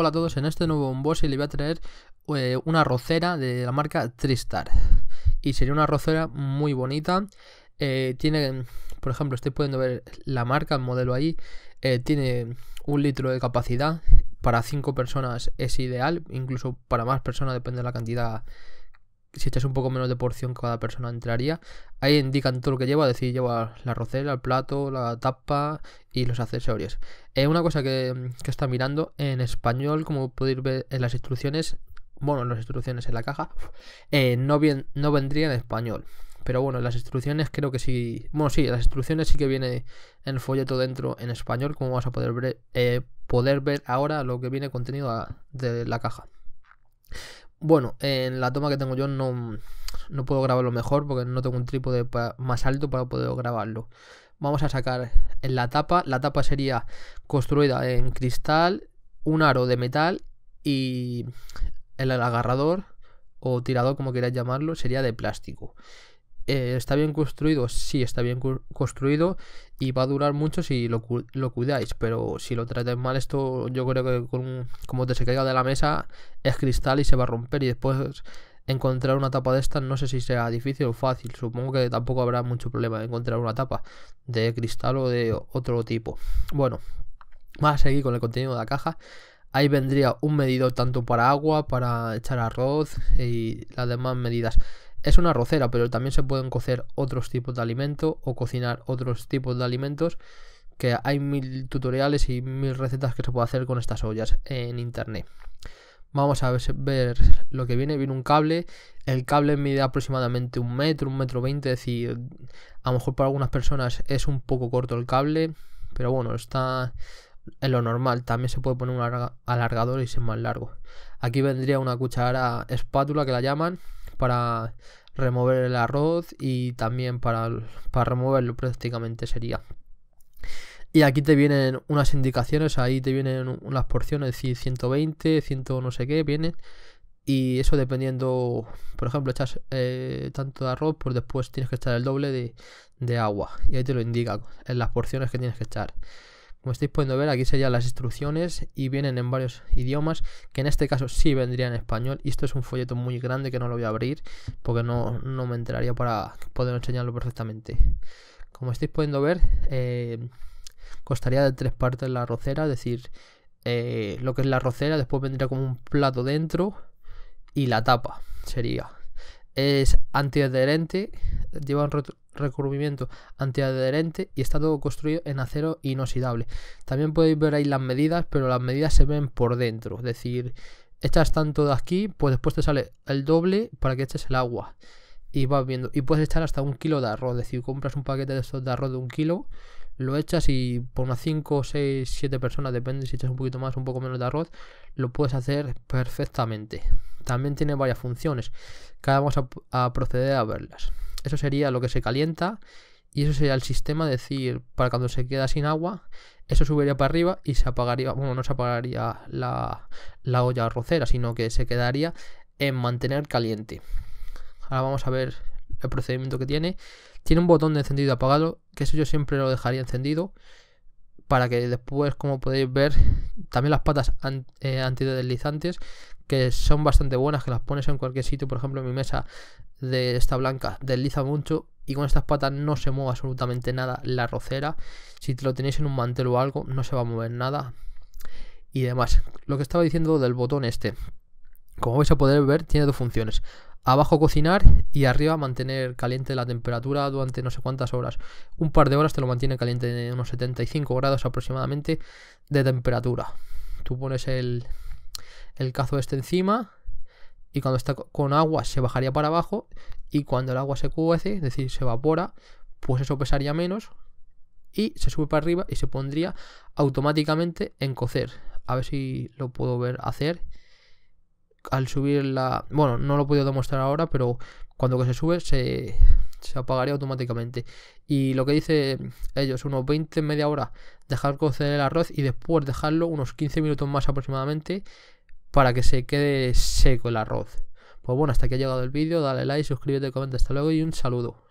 Hola a todos, en este nuevo unboxing le voy a traer eh, una rocera de la marca Tristar y sería una rocera muy bonita eh, tiene, por ejemplo, estoy pudiendo ver la marca, el modelo ahí eh, tiene un litro de capacidad para cinco personas es ideal, incluso para más personas depende de la cantidad si echas un poco menos de porción cada persona entraría, ahí indican todo lo que lleva, es decir, lleva la rocela, el plato, la tapa y los accesorios. Eh, una cosa que, está mirando en español, como podéis ver en las instrucciones, bueno, en las instrucciones en la caja, eh, no, no vendría en español. Pero bueno, las instrucciones creo que sí. Bueno, sí, las instrucciones sí que viene en folleto dentro en español, como vas a poder ver, eh, poder ver ahora lo que viene contenido de la caja. Bueno, en la toma que tengo yo no, no puedo grabarlo mejor porque no tengo un trípode más alto para poder grabarlo. Vamos a sacar en la tapa. La tapa sería construida en cristal, un aro de metal y el agarrador o tirador, como quieras llamarlo, sería de plástico. Eh, está bien construido, sí está bien construido y va a durar mucho si lo, lo cuidáis, pero si lo tratáis mal esto yo creo que como te se caiga de la mesa es cristal y se va a romper y después encontrar una tapa de esta no sé si sea difícil o fácil, supongo que tampoco habrá mucho problema de encontrar una tapa de cristal o de otro tipo. Bueno, vamos a seguir con el contenido de la caja. Ahí vendría un medidor tanto para agua, para echar arroz y las demás medidas. Es una arrocera, pero también se pueden cocer otros tipos de alimentos o cocinar otros tipos de alimentos que hay mil tutoriales y mil recetas que se puede hacer con estas ollas en internet. Vamos a ver lo que viene. Viene un cable. El cable mide aproximadamente un metro, un metro veinte. Es decir, a lo mejor para algunas personas es un poco corto el cable. Pero bueno, está en lo normal. También se puede poner un alargador y ser más largo. Aquí vendría una cuchara espátula que la llaman para remover el arroz y también para, para removerlo prácticamente sería. Y aquí te vienen unas indicaciones, ahí te vienen unas porciones, decir 120, 100 no sé qué, vienen. Y eso dependiendo, por ejemplo, echas eh, tanto de arroz, pues después tienes que echar el doble de, de agua. Y ahí te lo indica en las porciones que tienes que echar. Como estáis pudiendo ver, aquí serían las instrucciones y vienen en varios idiomas, que en este caso sí vendría en español. Y esto es un folleto muy grande que no lo voy a abrir porque no, me enteraría para poder enseñarlo perfectamente. Como estáis pudiendo ver, eh, costaría de tres partes la rocera, es decir, eh, lo que es la rocera, después vendría como un plato dentro y la tapa sería es antiadherente, lleva un recubrimiento antiadherente y está todo construido en acero inoxidable. También podéis ver ahí las medidas, pero las medidas se ven por dentro, es decir, estas están todas aquí, pues después te sale el doble para que eches el agua y vas viendo. Y puedes echar hasta un kilo de arroz, es decir, compras un paquete de estos de arroz de un kilo, lo echas y por unas 5, 6, 7 personas, depende si echas un poquito más o un poco menos de arroz, lo puedes hacer perfectamente. También tiene varias funciones que vamos a, proceder a verlas. Eso sería lo que se calienta y eso sería el sistema, decir, para cuando se queda sin agua, eso subiría para arriba y se apagaría, bueno, no se apagaría la, la olla arrocera, sino que se quedaría en mantener caliente. Ahora vamos a ver el procedimiento que tiene. Tiene un botón de encendido apagado, que eso yo siempre lo dejaría encendido, para que después, como podéis ver, también las patas eh, antideslizantes que son bastante buenas, que las pones en cualquier sitio, por ejemplo en mi mesa de esta blanca, desliza mucho y con estas patas no se mueve absolutamente nada la rocera, si te lo tenéis en un mantel o algo no se va a mover nada y demás. Lo que estaba diciendo del botón este, como vais a poder ver tiene dos funciones, abajo cocinar y arriba mantener caliente la temperatura durante no sé cuántas horas. Un par de horas te lo mantiene caliente, De unos 75 grados aproximadamente de temperatura. Tú pones el, el cazo está encima y cuando está con agua se bajaría para abajo y cuando el agua se cuece, es decir, se evapora, pues eso pesaría menos y se sube para arriba y se pondría automáticamente en cocer. A ver si lo puedo ver hacer. Al subir la... Bueno, no lo puedo demostrar ahora, pero cuando que se sube se, se apagaría automáticamente. Y lo que dice ellos, unos 20, media hora, dejar cocer el arroz y después dejarlo unos 15 minutos más aproximadamente para que se quede seco el arroz. Pues bueno, hasta aquí ha llegado el vídeo, dale like, suscríbete, comenta, hasta luego y un saludo.